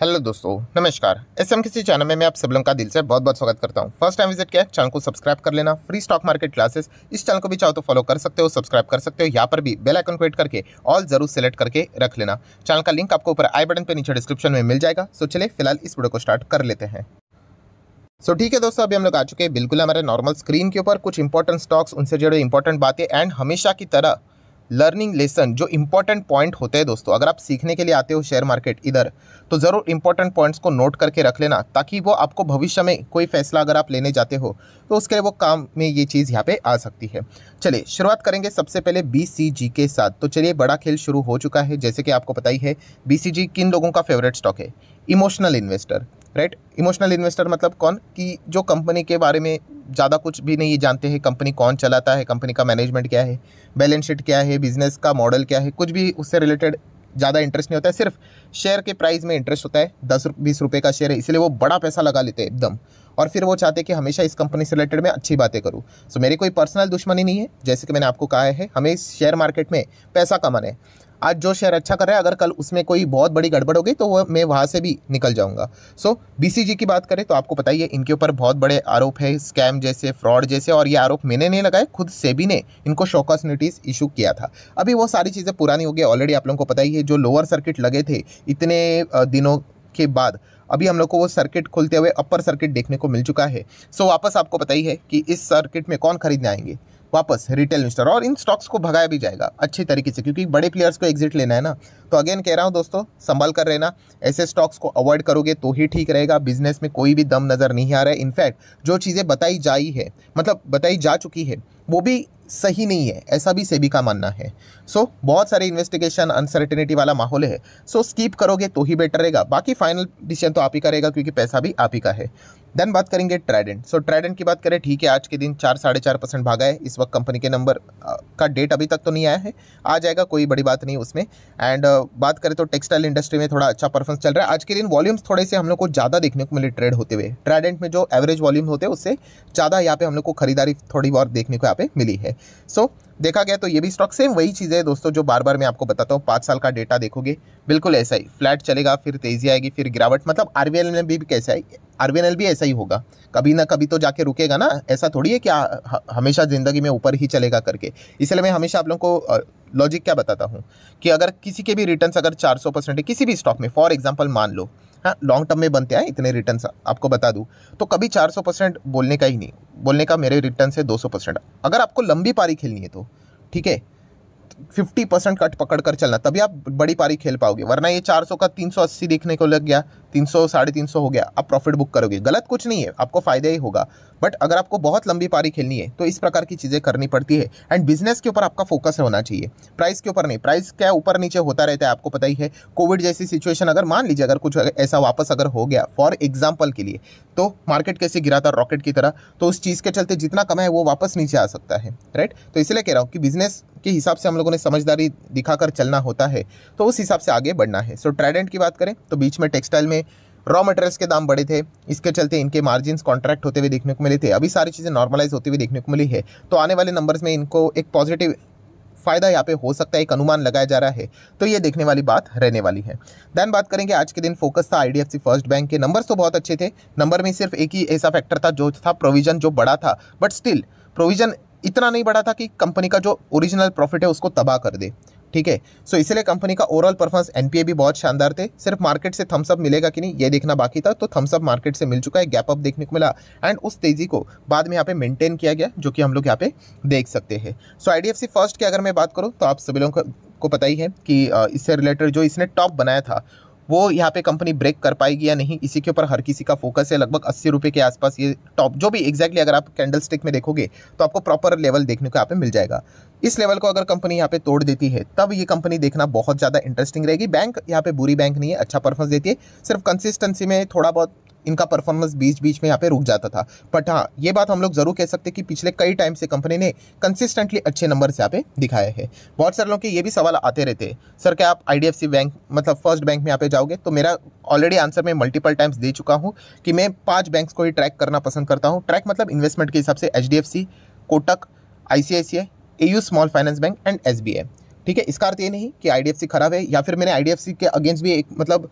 hello दोस्तों नमस्कार S M किसी चैनल में मैं आप सब लोगों का दिल से बहुत बहुत स्वागत करता हूँ फर्स्ट टाइम विजिट किया चैनल को सब्सक्राइब कर लेना फ्री स्टॉक मार्केट क्लासेस इस चैनल को भी चाहो तो फॉलो कर सकते हो सब्सक्राइब कर सकते हो यहाँ पर भी बेल आइकन को करके ऑल जरूर सेलेक्ट करके रख लेना चैनल का लिंक आपको ऊपर आई बटन पर नीचे डिस्क्रिप्शन में मिल जाएगा सो चले फिलहाल इस वीडियो को स्टार्ट कर लेते हैं सो ठीक है दोस्तों अभी हम लोग आ चुके हैं बिल्कुल हमारे नॉर्मल स्क्रीन के ऊपर कुछ इंपॉर्टेंट स्टॉक्स उनसे जुड़े इंपॉर्टेंट बातें एंड हमेशा की तरह लर्निंग लेसन जो इंपॉर्टेंट पॉइंट होते हैं दोस्तों अगर आप सीखने के लिए आते हो शेयर मार्केट इधर तो ज़रूर इंपॉर्टेंट पॉइंट्स को नोट करके रख लेना ताकि वो आपको भविष्य में कोई फैसला अगर आप लेने जाते हो तो उसके लिए वो काम में ये चीज़ यहाँ पे आ सकती है चलिए शुरुआत करेंगे सबसे पहले बी के साथ तो चलिए बड़ा खेल शुरू हो चुका है जैसे कि आपको पता ही है बी किन लोगों का फेवरेट स्टॉक है emotional investor right emotional investor मतलब कौन कि जो कंपनी के बारे में ज़्यादा कुछ भी नहीं जानते हैं कंपनी कौन चलाता है कंपनी का मैनेजमेंट क्या है बैलेंस शीट क्या है बिजनेस का मॉडल क्या है कुछ भी उससे रिलेटेड ज़्यादा इंटरेस्ट नहीं होता है सिर्फ शेयर के प्राइस में इंटरेस्ट होता है दस बीस रुपये का शेयर है इसलिए वो बड़ा पैसा लगा लेते हैं एकदम और फिर वो चाहते हैं कि हमेशा इस कंपनी से रिलेटेड मैं अच्छी बातें करूँ सो so, मेरी कोई पर्सनल दुश्मनी नहीं है जैसे कि मैंने आपको कहा है हमें इस शेयर मार्केट में पैसा कमाना है आज जो शेयर अच्छा कर रहा है अगर कल उसमें कोई बहुत बड़ी गड़बड़ हो गई तो वह मैं वहाँ से भी निकल जाऊँगा सो बी की बात करें तो आपको पता ही है इनके ऊपर बहुत बड़े आरोप है स्कैम जैसे फ्रॉड जैसे और ये आरोप मैंने नहीं लगाए खुद सेबी ने इनको शोकॉस नोटिस इशू किया था अभी वो सारी चीज़ें पुरानी हो गई ऑलरेडी आप लोगों को पता ही है जो लोअर सर्किट लगे थे इतने दिनों के बाद अभी हम लोग को वो सर्किट खुलते हुए अपर सर्किट देखने को मिल चुका है सो so, वापस आपको पता ही है कि इस सर्किट में कौन खरीदने आएंगे वापस रिटेल इन्वेस्टर और इन स्टॉक्स को भगाया भी जाएगा अच्छे तरीके से क्योंकि बड़े प्लेयर्स को एग्जिट लेना है ना तो अगेन कह रहा हूँ दोस्तों संभाल कर रहना ऐसे स्टॉक्स को अवॉइड करोगे तो ही ठीक रहेगा बिजनेस में कोई भी दम नज़र नहीं आ रहा है इनफैक्ट जो चीज़ें बताई जा ही है मतलब बताई जा चुकी है वो भी सही नहीं है ऐसा भी सेबी का मानना है सो so, बहुत सारे इन्वेस्टिगेशन अनसर्टेनिटी वाला माहौल है सो so, स्कीप करोगे तो ही बेटर रहेगा बाकी फाइनल डिसीजन तो आप ही करेगा क्योंकि पैसा भी आप ही का है देन बात करेंगे ट्राइडेंट सो ट्राइडेंट की बात करें ठीक है आज के दिन चार साढ़े चार परसेंट भागा है इस वक्त कंपनी के नंबर का डेट अभी तक तो नहीं आया है आ जाएगा कोई बड़ी बात नहीं उसमें एंड बात करें तो टेक्सटाइल इंडस्ट्री में थोड़ा अच्छा परफॉर्मेंस चल रहा है आज के दिन वॉल्यूम्स थोड़े से हम लोग को ज़्यादा देखने को मिले ट्रेड होते हुए ट्राइडेंट में जो एवरेज वॉल्यूम होते हैं उससे ज़्यादा यहाँ पे हम लोग को खरीदारी थोड़ी बहुत देखने को यहाँ पे मिली है सो so, देखा गया तो ये भी स्टॉक सेम वही चीज़ है दोस्तों जो बार बार मैं आपको बताता हूँ पाँच साल का डेटा देखोगे बिल्कुल ऐसा ही फ्लैट चलेगा फिर तेज़ी आएगी फिर गिरावट मतलब आर वी में भी कैसा है आर वी भी ऐसा ही होगा कभी ना कभी तो जाके रुकेगा ना ऐसा थोड़ी है कि हमेशा ज़िंदगी में ऊपर ही चलेगा करके इसलिए मैं हमेशा आप लोगों को लॉजिक क्या बताता हूँ कि अगर किसी के भी रिटर्न अगर चार है किसी भी स्टॉक में फॉर एग्जाम्पल मान लो लॉन्ग टर्म में बनते हैं इतने रिटर्न आपको बता दूँ तो कभी सौ परसेंट बोलने का ही नहीं बोलने का मेरे रिटर्न है 200 परसेंट अगर आपको लंबी पारी खेलनी है तो ठीक है फिफ्टी परसेंट कट पकड़ कर चलना तभी आप बड़ी पारी खेल पाओगे वरना ये चार सौ का तीन सौ अस्सी देखने को लग गया तीन सौ साढ़े तीन सौ हो गया आप प्रॉफिट बुक करोगे गलत कुछ नहीं है आपको फ़ायदा ही होगा बट अगर आपको बहुत लंबी पारी खेलनी है तो इस प्रकार की चीज़ें करनी पड़ती है एंड बिजनेस के ऊपर आपका फोकस होना चाहिए प्राइस के ऊपर नहीं प्राइस क्या ऊपर नीचे होता रहता है आपको पता ही है कोविड जैसी सिचुएशन अगर मान लीजिए अगर कुछ ऐसा वापस अगर हो गया फॉर एग्जाम्पल के लिए तो मार्केट कैसे गिरा था रॉकेट की तरह तो उस चीज़ के चलते जितना कम है वो वापस नीचे आ सकता है राइट तो इसलिए कह रहा हूँ कि बिजनेस के हिसाब से हम लोगों ने समझदारी दिखाकर चलना होता है तो उस हिसाब से आगे बढ़ना है सो so, की बात करें तो बीच में टेक्सटाइल में रॉ मटेरियल्स के दाम बड़े थे इसके चलते इनके मार्जिन कॉन्ट्रैक्ट होते हुए देखने को मिले थे अभी सारी चीज़ें नॉर्मलाइज होती हुई देखने को मिली है तो आने वाले नंबर्स में इनको एक पॉजिटिव फ़ायदा यहाँ पे हो सकता है एक अनुमान लगाया जा रहा है तो ये देखने वाली बात रहने वाली है दैन बात करेंगे आज के दिन फोकस था आई फर्स्ट बैंक के नंबर्स तो बहुत अच्छे थे नंबर में सिर्फ एक ही ऐसा फैक्टर था जो था प्रोविज़न जो बड़ा था बट स्टिल प्रोविज़न इतना नहीं बड़ा था कि कंपनी का जो ओरिजिनल प्रॉफिट है उसको तबाह कर दे ठीक है सो इसलिए कंपनी का ओवरऑल परफॉर्मेंस एनपीए भी बहुत शानदार थे सिर्फ मार्केट से थम्सअप मिलेगा कि नहीं ये देखना बाकी था तो थम्सअप मार्केट से मिल चुका है गैप अप देखने को मिला एंड उस तेजी को बाद में यहाँ पे मेंटेन किया गया जो कि हम लोग यहाँ पे देख सकते हैं सो आई फर्स्ट की अगर मैं बात करूँ तो आप सभी लोगों को पता ही है कि इससे रिलेटेड जो इसने टॉप बनाया था वो यहाँ पे कंपनी ब्रेक कर पाएगी या नहीं इसी के ऊपर हर किसी का फोकस है लगभग अस्सी रुपये के आसपास ये टॉप जो भी एग्जैक्टली अगर आप कैंडल स्टिक में देखोगे तो आपको प्रॉपर लेवल देखने को यहाँ पे मिल जाएगा इस लेवल को अगर कंपनी यहाँ पे तोड़ देती है तब ये कंपनी देखना बहुत ज़्यादा इंटरेस्टिंग रहेगी बैंक यहाँ पे बुरी बैंक नहीं है अच्छा परफॉर्मेंस देती है सिर्फ कंसिस्टेंसी में थोड़ा बहुत इनका परफॉर्मेंस बीच बीच में यहाँ पे रुक जाता था बट हाँ ये बात हम लोग जरूर कह सकते हैं कि पिछले कई टाइम से कंपनी ने कंसिस्टेंटली अच्छे नंबर यहाँ पे दिखाए हैं बहुत सारे लोग के ये भी सवाल आते रहते हैं सर क्या आप आई बैंक मतलब फर्स्ट बैंक में यहाँ पे जाओगे तो मेरा ऑलरेडी आंसर मैं मल्टीपल टाइम्स दे चुका हूँ कि मैं पाँच बैंक्स को ही ट्रैक करना पसंद करता हूँ ट्रैक मतलब इन्वेस्टमेंट के हिसाब से H Kotak I AU small finance bank and S ठीक है इसका अर्थ ये नहीं कि आई खराब है या फिर मैंने आई के अगेंस्ट भी एक मतलब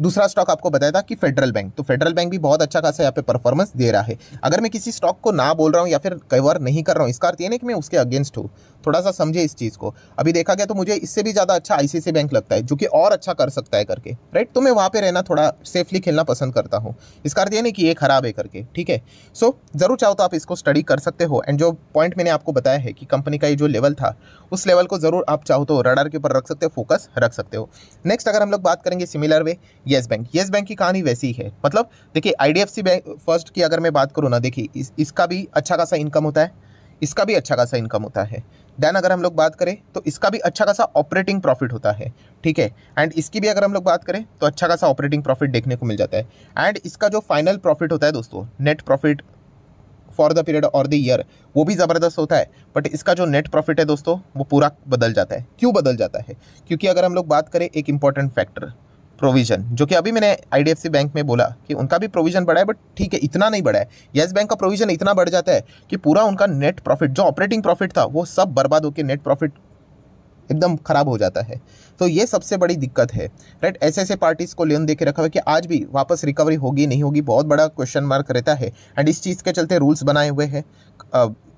दूसरा स्टॉक आपको बताया था कि फेडरल बैंक तो फेडरल बैंक भी बहुत अच्छा खासा यहाँ पे परफॉर्मेंस दे रहा है अगर मैं किसी स्टॉक को ना बोल रहा हूँ या फिर कई बार नहीं कर रहा हूँ इसका अर्थ ये नहीं कि मैं उसके अगेंस्ट हूँ थोड़ा सा समझे इस चीज़ को अभी देखा गया तो मुझे इससे भी ज़्यादा अच्छा आई बैंक लगता है जो कि और अच्छा कर सकता है करके राइट तो मैं वहाँ पर रहना थोड़ा सेफली खेलना पसंद करता हूँ इसका अर्थ ये नहीं कि ये खराब है करके ठीक है सो ज़रूर चाहो तो आप इसको स्टडी कर सकते हो एंड जो पॉइंट मैंने आपको बताया है कि कंपनी का ये जो लेवल था उस लेवल को ज़रूर आप चाहो तो रडार के ऊपर रख सकते हो फोकस रख सकते हो नेक्स्ट अगर हम लोग बात करेंगे similar way yes bank yes bank की कहानी वैसी है मतलब देखिए आईडीएफसी बैंक फर्स्ट की अगर मैं बात करूँ ना देखिए इस, इसका भी अच्छा खासा इनकम होता है इसका भी अच्छा खासा इनकम होता है देन अगर हम लोग बात करें तो इसका भी अच्छा खासा ऑपरेटिंग प्रॉफिट होता है ठीक है एंड इसकी भी अगर हम लोग बात करें तो अच्छा खासा ऑपरेटिंग प्रॉफिट देखने को मिल जाता है एंड इसका जो फाइनल प्रॉफिट होता है दोस्तों net profit for the period और द ईयर वो भी ज़बरदस्त होता है बट इसका जो नेट प्रॉफिट है दोस्तों वो पूरा बदल जाता है क्यों बदल जाता है क्योंकि अगर हम लोग बात करें एक इंपॉर्टेंट फैक्टर प्रोविजन जो कि अभी मैंने आईडीएफसी बैंक में बोला कि उनका भी प्रोविजन बढ़ा है बट ठीक है इतना नहीं बढ़ा है येस बैंक का प्रोविजन इतना बढ़ जाता है कि पूरा उनका नेट प्रॉफिट जो ऑपरेटिंग प्रॉफिट था वो सब बर्बाद होकर नेट प्रॉफिट एकदम ख़राब हो जाता है तो ये सबसे बड़ी दिक्कत है राइट ऐसे ऐसे पार्टीज़ को लोन दे के रखा हुआ कि आज भी वापस रिकवरी होगी नहीं होगी बहुत बड़ा क्वेश्चन मार्क रहता है एंड इस चीज़ के चलते रूल्स बनाए हुए हैं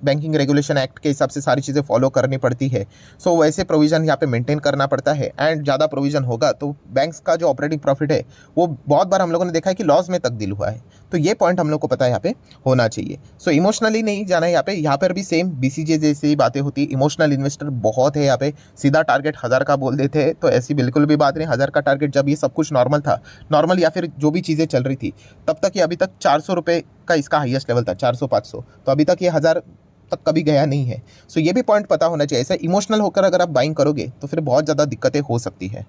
बैंकिंग रेगुलेशन एक्ट के हिसाब से सारी चीज़ें फॉलो करनी पड़ती है सो so, वैसे प्रोविज़न यहाँ पे मेंटेन करना पड़ता है एंड ज़्यादा प्रोविज़न होगा तो बैंक्स का जो ऑपरेटिंग प्रॉफिट है वो बहुत बार हम लोगों ने देखा है कि लॉस में तब्दील हुआ है तो ये पॉइंट हम लोग को पता है यहाँ पे होना चाहिए सो so, इमोशनली नहीं जाना है यहाँ पे यहाँ पर भी सेम बी जैसी ही बातें होती है इमोशनल इन्वेस्टर बहुत है यहाँ पे सीधा टारगेट हज़ार का बोल देते हैं तो ऐसी बिल्कुल भी बात नहीं हज़ार का टारगेट जब ये सब कुछ नॉर्मल था नॉर्मल या फिर जो भी चीज़ें चल रही थी तब तक ये अभी तक चार सौ रुपये का इसका हाइएस्ट लेवल था चार सौ पाँच सौ तो अभी तक ये हज़ार तक कभी गया नहीं है सो ये भी पॉइंट पता होना चाहिए ऐसा इमोशनल होकर अगर आप बाइंग करोगे तो फिर बहुत ज़्यादा दिक्कतें हो सकती है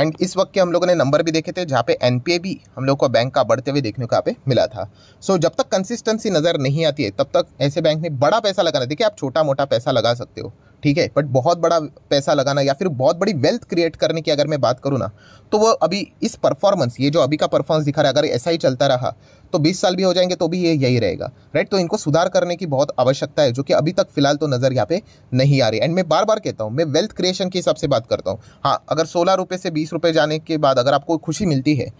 एंड इस वक्त के हम लोगों ने नंबर भी देखे थे जहाँ पे एन भी हम लोग को बैंक का बढ़ते हुए देखने को यहाँ पे मिला था सो so, जब तक कंसिस्टेंसी नज़र नहीं आती है तब तक ऐसे बैंक में बड़ा पैसा लगाना देखिए आप छोटा मोटा पैसा लगा सकते हो ठीक है बट बहुत बड़ा पैसा लगाना या फिर बहुत बड़ी वेल्थ क्रिएट करने की अगर मैं बात करूँ ना तो वो अभी इस परफॉर्मेंस ये जो अभी का परफॉर्मेंस दिखा रहा है अगर ऐसा ही चलता रहा तो 20 साल भी हो जाएंगे तो भी ये यही रहेगा राइट तो इनको सुधार करने की बहुत आवश्यकता है जो कि अभी तक फिलहाल तो नज़र यहाँ पे नहीं आ रही एंड मैं बार बार कहता हूँ मैं वेल्थ क्रिएशन के हिसाब से बात करता हूँ हाँ अगर सोलह रुपये से बीस रुपये जाने के बाद अगर आपको खुशी मिलती है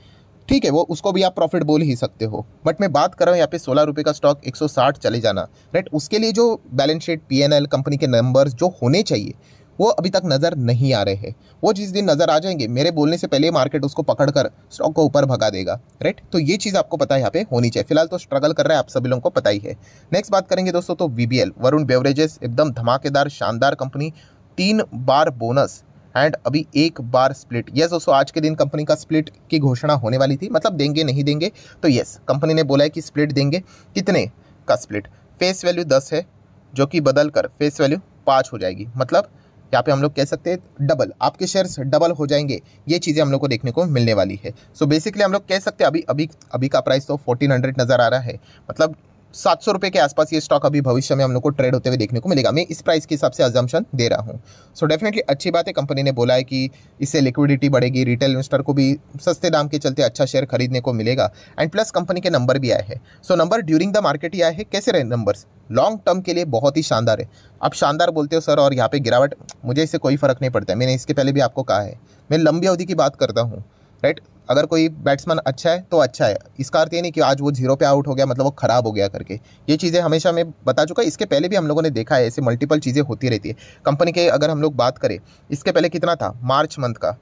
ठीक है वो उसको भी आप प्रॉफिट बोल ही सकते हो बट मैं बात कर रहा हूँ यहाँ पे सोलह रुपये का स्टॉक 160 चले जाना राइट उसके लिए जो बैलेंस शीट पीएनएल कंपनी के नंबर्स जो होने चाहिए वो अभी तक नज़र नहीं आ रहे हैं वो जिस दिन नज़र आ जाएंगे मेरे बोलने से पहले मार्केट उसको पकड़ कर स्टॉक को ऊपर भगा देगा राइट तो ये चीज़ आपको पता है यहाँ पे होनी चाहिए फिलहाल तो स्ट्रगल कर रहा है आप सभी लोगों को पता ही है नेक्स्ट बात करेंगे दोस्तों तो वी वरुण बेवरेजेस एकदम धमाकेदार शानदार कंपनी तीन बार बोनस एंड अभी एक बार स्प्लिट यस दोस्तों आज के दिन कंपनी का स्प्लिट की घोषणा होने वाली थी मतलब देंगे नहीं देंगे तो यस कंपनी ने बोला है कि स्प्लिट देंगे कितने का स्प्लिट फेस वैल्यू दस है जो कि बदल कर फेस वैल्यू पाँच हो जाएगी मतलब यहाँ पे हम लोग कह सकते हैं डबल आपके शेयर्स डबल हो जाएंगे ये चीज़ें हम लोग को देखने को मिलने वाली है सो so बेसिकली हम लोग कह सकते हैं अभी अभी अभी का प्राइस तो फोर्टीन हंड्रेड नज़र आ रहा है मतलब सात सौ रुपये के आसपास ये स्टॉक अभी भविष्य में हम लोग को ट्रेड होते हुए देखने को मिलेगा मैं इस प्राइस के हिसाब से अजम्पन दे रहा हूँ सो डेफिनेटली अच्छी बात है कंपनी ने बोला है कि इससे लिक्विडिटी बढ़ेगी रिटेल इन्वेस्टर को भी सस्ते दाम के चलते अच्छा शेयर खरीदने को मिलेगा एंड प्लस कंपनी के नंबर भी आए हैं so number during the market ही आए हैं कैसे रहे नंबर्स लॉन्ग टर्म के लिए बहुत ही शानदार है आप शानदार बोलते हो सर और यहाँ पे गिरावट मुझे इससे कोई फर्क नहीं पड़ता है मैंने इसके पहले भी आपको कहा है मैं लंबी अवधि की बात करता हूँ राइट अगर कोई बैट्समैन अच्छा है तो अच्छा है इसका अर्थ ये नहीं कि आज वो जीरो पे आउट हो गया मतलब वो ख़राब हो गया करके ये चीज़ें हमेशा मैं बता चुका इसके पहले भी हम लोगों ने देखा है ऐसे मल्टीपल चीज़ें होती रहती है कंपनी के अगर हम लोग बात करें इसके पहले कितना था मार्च मंथ का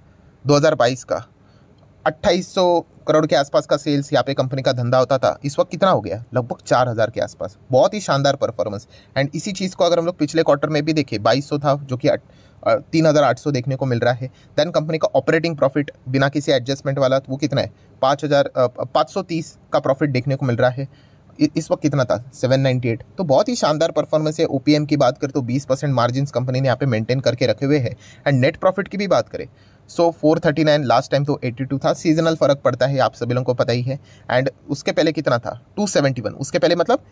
दो का अट्ठाईस करोड़ के आसपास का सेल्स यहाँ पे कंपनी का धंधा होता था इस वक्त कितना हो गया लगभग चार हज़ार के आसपास बहुत ही शानदार परफॉर्मेंस एंड इसी चीज़ को अगर हम लोग पिछले क्वार्टर में भी देखें 2200 था जो कि तीन हज़ार आठ सौ देखने को मिल रहा है देन कंपनी का ऑपरेटिंग प्रॉफिट बिना किसी एडजस्टमेंट वाला वो कितना है पाँच हज़ार पाँच सौ तीस का प्रॉफिट देखने को मिल रहा है इस वक्त कितना था सेवन नाइन्टी एट तो बहुत ही शानदार परफॉर्मेंस है ओपीएम की बात करें तो बीस परसेंट मार्जिन कंपनी ने यहाँ पे मेंटेन करके रखे हुए हैं एंड नेट प्रॉफिट की भी बात करें so four thirty nine last time तो एट्टी टू था सीजनल फ़र्क पड़ता है आप सभी लोगों को पता ही है एंड उसके पहले कितना था टू सेवेंटी वन उसके पहले मतलब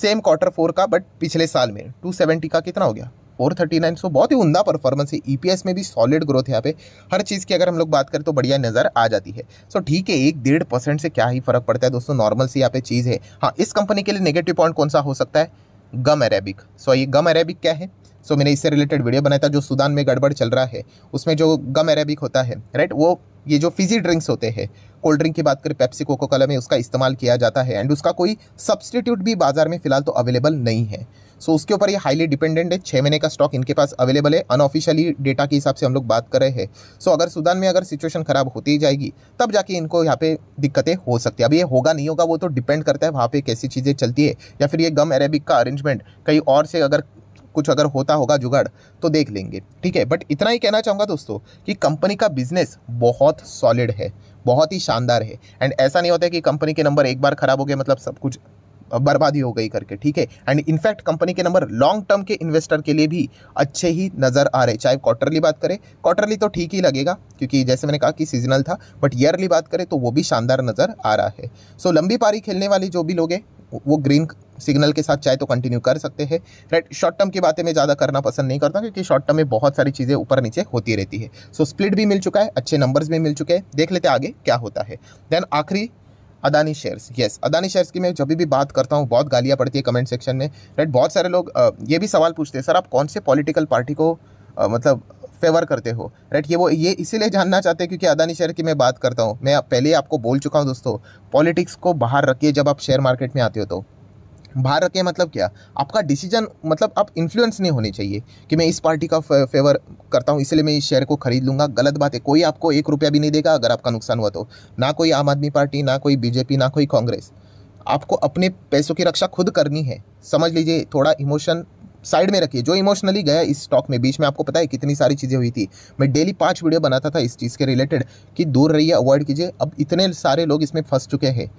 सेम क्वार्टर फोर का बट पिछले साल में टू सेवेंटी का कितना हो गया फोर थर्टी नाइन सो बहुत ही उमदा परफॉर्मेंस है ई e में भी सॉलिड ग्रोथ है यहाँ पे हर चीज़ की अगर हम लोग बात करें तो बढ़िया नज़र आ जाती है सो ठीक है एक डेढ़ परसेंट से क्या ही फर्क पड़ता है दोस्तों नॉर्मल सी यहाँ पे चीज़ है हाँ इस कंपनी के लिए नेगेटिव पॉइंट कौन सा हो सकता है गम अरेबिक सो ये गम अरेबिक क्या है सो मैंने इससे रिलेटेड वीडियो बनाया था जो सुदान में गड़बड़ चल रहा है उसमें जो गम अरेबिक होता है राइट वो ये जो फिजी ड्रिंक्स होते हैं कोल्ड ड्रिंक की बात करें पेप्सी कोको कला में उसका इस्तेमाल किया जाता है एंड उसका कोई सब्सटीट्यूट भी बाजार में फिलहाल तो अवेलेबल नहीं है सो उसके ऊपर ये हाईली डिपेंडेंट है छः महीने का स्टॉक इनके पास अवेलेबल है अनऑफिशियली डेटा के हिसाब से हम लोग बात कर रहे हैं सो अगर सुदान में अगर सिचुएशन खराब होती ही जाएगी तब जाके इनको यहाँ पे दिक्कतें हो सकती है अब ये होगा नहीं होगा वो तो डिपेंड करता है वहाँ पर कैसी चीज़ें चलती है या फिर ये गम अरेबिक का अरेंजमेंट कहीं और से अगर कुछ अगर होता होगा जुगाड़ तो देख लेंगे ठीक है बट इतना ही कहना चाहूँगा दोस्तों कि कंपनी का बिजनेस बहुत सॉलिड है बहुत ही शानदार है एंड ऐसा नहीं होता है कि कंपनी के नंबर एक बार खराब हो गए मतलब सब कुछ बर्बादी हो गई करके ठीक है एंड इनफैक्ट कंपनी के नंबर लॉन्ग टर्म के इन्वेस्टर के लिए भी अच्छे ही नज़र आ रहे चाहे क्वार्टरली बात करें क्वार्टरली तो ठीक ही लगेगा क्योंकि जैसे मैंने कहा कि सीजनल था बट ईयरली बात करें तो वो भी शानदार नज़र आ रहा है सो so, लंबी पारी खेलने वाले जो भी लोग हैं वो ग्रीन सिग्नल के साथ चाहे तो कंटिन्यू कर सकते हैं राइट शॉर्ट टर्म की बातें मैं ज़्यादा करना पसंद नहीं करता क्योंकि शॉर्ट टर्म में बहुत सारी चीज़ें ऊपर नीचे होती रहती है सो so, स्प्लिट भी मिल चुका है अच्छे नंबर्स भी मिल चुके हैं देख लेते आगे क्या होता है देन आखिरी Adani shares yes Adani shares की मैं जब भी बात करता हूँ बहुत गालियाँ पड़ती है कमेंट सेक्शन में राइट बहुत सारे लोग ये भी सवाल पूछते हैं सर आप कौन से पॉलिटिकल पार्टी को मतलब फेवर करते हो राइट ये वो ये इसीलिए जानना चाहते हैं क्योंकि अदानी शेयर की मैं बात करता हूँ मैं पहले आपको बोल चुका हूँ दोस्तों पॉलिटिक्स को बाहर रखिए जब आप शेयर मार्केट में आते हो तो बाहर रखें मतलब क्या आपका डिसीजन मतलब आप इन्फ्लुएंस नहीं होनी चाहिए कि मैं इस पार्टी का फेवर करता हूँ इसलिए मैं इस शेयर को खरीद लूँगा गलत बात है कोई आपको एक रुपया भी नहीं देगा अगर आपका नुकसान हुआ तो ना कोई आम आदमी पार्टी ना कोई बीजेपी ना कोई कांग्रेस आपको अपने पैसों की रक्षा खुद करनी है समझ लीजिए थोड़ा इमोशन साइड में रखिए जो इमोशनली गया इस स्टॉक में बीच में आपको पता है कितनी सारी चीज़ें हुई थी मैं डेली पाँच वीडियो बनाता था इस चीज़ के रिलेटेड कि दूर रहिए अवॉइड कीजिए अब इतने सारे लोग इसमें फंस चुके हैं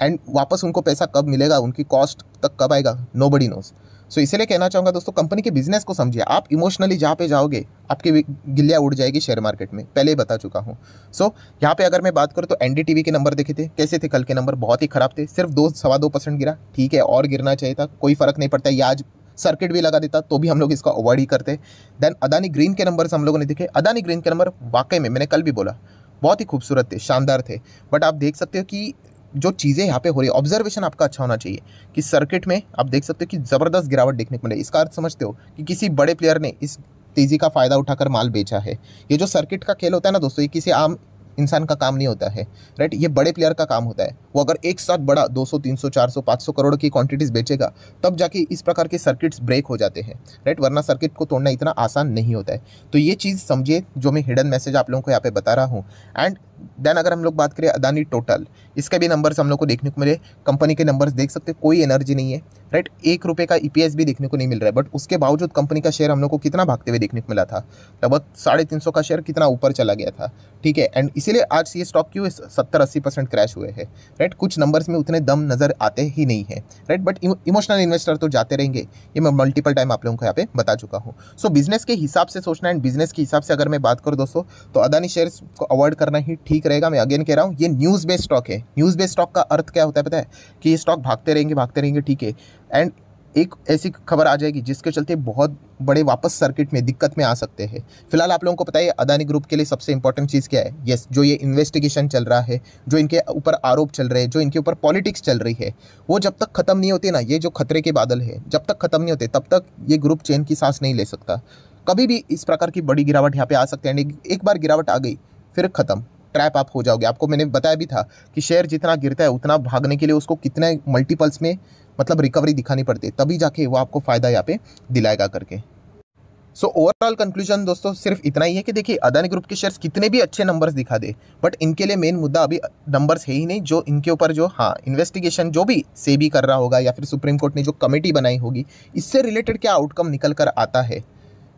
एंड वापस उनको पैसा कब मिलेगा उनकी कॉस्ट तक कब आएगा नो बडी नोज सो इसलिए कहना चाहूँगा दोस्तों कंपनी के बिजनेस को समझिए आप इमोशनली जहाँ पे जाओगे आपकी गिल्लियाँ उड़ जाएगी शेयर मार्केट में पहले ही बता चुका हूँ सो so, यहाँ पे अगर मैं बात करूँ तो एन के नंबर देखे थे कैसे थे कल के नंबर बहुत ही खराब थे सिर्फ दो सवा दो परसेंट गिरा ठीक है और गिरना चाहिए था कोई फर्क नहीं पड़ता या आज सर्किट भी लगा देता तो भी हम लोग इसका अवॉइड ही करते देन अदानी ग्रीन के नंबर हम लोगों ने दिखे अदानी ग्रीन के नंबर वाकई में मैंने कल भी बोला बहुत ही खूबसूरत थे शानदार थे बट आप देख सकते हो कि जो चीज़ें यहाँ पे हो रही है ऑब्जर्वेशन आपका अच्छा होना चाहिए कि सर्किट में आप देख सकते हो कि ज़बरदस्त गिरावट देखने को मिले इसका अर्थ समझते हो कि किसी बड़े प्लेयर ने इस तेज़ी का फ़ायदा उठाकर माल बेचा है ये जो सर्किट का खेल होता है ना दोस्तों ये किसी आम इंसान का काम नहीं होता है राइट ये बड़े प्लेयर का काम होता है वो अगर एक साथ बड़ा 200 300 400 500 करोड़ की क्वांटिटीज़ बेचेगा तब जाके इस प्रकार के सर्किट्स ब्रेक हो जाते हैं राइट वरना सर्किट को तोड़ना इतना आसान नहीं होता है तो ये चीज़ समझिए जो मैं हिडन मैसेज आप लोगों को यहाँ पे बता रहा हूँ एंड देन अगर हम लोग बात करें अदानी टोटल इसके भी नंबर्स हम लोग को देखने को मिले कंपनी के नंबर्स देख सकते हैं कोई एनर्जी नहीं है राइट एक रुपये का ई e भी देखने को नहीं मिल रहा है बट उसके बावजूद कंपनी का शेयर हम लोग को कितना भागते हुए देखने को मिला था लगभग साढ़े तीन सौ का शेयर कितना ऊपर चला गया था ठीक है एंड इस इसीलिए आज ये स्टॉक क्यों सत्तर अस्सी परसेंट क्रैश हुए हैं राइट कुछ नंबर्स में उतने दम नज़र आते ही नहीं है राइट बट इमोशनल इन्वेस्टर तो जाते रहेंगे ये मैं मल्टीपल टाइम आप लोगों को यहाँ पे बता चुका हूँ सो बिजनेस के हिसाब से सोचना एंड बिजनेस के हिसाब से अगर मैं बात करूँ दोस्तों तो अदानी शेयर्स को अवॉइड करना ही ठीक रहेगा मैं अगेन कह रहा हूँ ये न्यूज़ बेस्ड स्टॉक है न्यूज़ बेस्ड स्टॉक का अर्थ क्या होता है पता है कि ये स्टॉक भागते रहेंगे भागते रहेंगे ठीक है एंड एक ऐसी खबर आ जाएगी जिसके चलते बहुत बड़े वापस सर्किट में दिक्कत में आ सकते हैं फिलहाल आप लोगों को पता है अदानी ग्रुप के लिए सबसे इंपॉर्टेंट चीज़ क्या है यस जो ये इन्वेस्टिगेशन चल रहा है जो इनके ऊपर आरोप चल रहे हैं जो इनके ऊपर पॉलिटिक्स चल रही है वो जब तक खत्म नहीं होते ना ये जो खतरे के बादल है जब तक खत्म नहीं होते तब तक ये ग्रुप चेन की सांस नहीं ले सकता कभी भी इस प्रकार की बड़ी गिरावट यहाँ पे आ सकते हैं एक बार गिरावट आ गई फिर ख़त्म ट्रैप आप हो जाओगे आपको मैंने बताया भी था कि शेयर जितना गिरता है उतना भागने के लिए उसको कितने मल्टीपल्स में मतलब रिकवरी दिखानी पड़ती है तभी जाके वो आपको फ़ायदा यहाँ पे दिलाएगा करके सो ओवरऑल कंक्लूजन दोस्तों सिर्फ इतना ही है कि देखिए अदानी ग्रुप के शेयर्स कितने भी अच्छे नंबर्स दिखा दे बट इनके लिए मेन मुद्दा अभी नंबर्स है ही नहीं जो इनके ऊपर जो हाँ इन्वेस्टिगेशन जो भी से भी कर रहा होगा या फिर सुप्रीम कोर्ट ने जो कमेटी बनाई होगी इससे रिलेटेड क्या आउटकम निकल कर आता है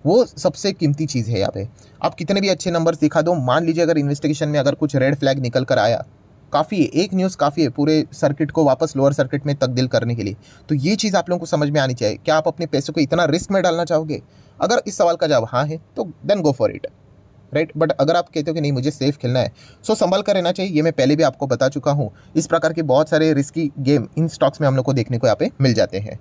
वो सबसे कीमती चीज़ है यहाँ पे आप कितने भी अच्छे नंबर्स दिखा दो मान लीजिए अगर इन्वेस्टिगेशन में अगर कुछ रेड फ्लैग निकल कर आया काफ़ी है एक न्यूज़ काफ़ी है पूरे सर्किट को वापस लोअर सर्किट में तब्दील करने के लिए तो ये चीज़ आप लोगों को समझ में आनी चाहिए क्या आप अपने पैसे को इतना रिस्क में डालना चाहोगे अगर इस सवाल का जवाब हाँ है तो then go for it right but अगर आप कहते हो कि नहीं मुझे सेफ खेलना है सो संभल कर रहना चाहिए ये मैं पहले भी आपको बता चुका हूँ इस प्रकार के बहुत सारे रिस्की गेम इन स्टॉक्स में हम लोग को देखने को यहाँ पे मिल जाते हैं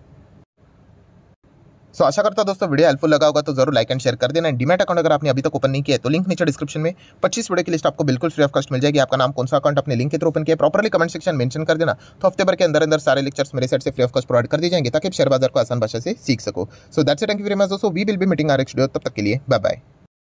सो आशा करता हूँ दोस्तों वीडियो हेल्पफुल लगा होगा तो जरूर लाइक एंड शेयर कर देना डिमेट अकाउंट अगर आपने अभी तक ओपन नहीं किया तो लिंक नीचे डिस्क्रिप्शन में पच्चीस वीडियो की लिस्ट आपको बिल्कुल फ्री ऑफ कॉस्ट मिल जाएगी आपका नाम कौन सा अकाउंट अपने लिंक के थ्रू ओपन किया प्रॉपर्ली कमेंट सेक्शन मेंशन कर देना तो हफ्ते भर के अंदर अंदर सारे लेक्चर्स मेरे साइड से फ्री ऑफ कॉस्ट प्रोवाइड कर दिए जाएंगे ताकि शेयर बाजार को आसान भाषा से सीख सको so that's thank you very much दोस्तों we will be meeting R X तब तक के लिए बाय बाय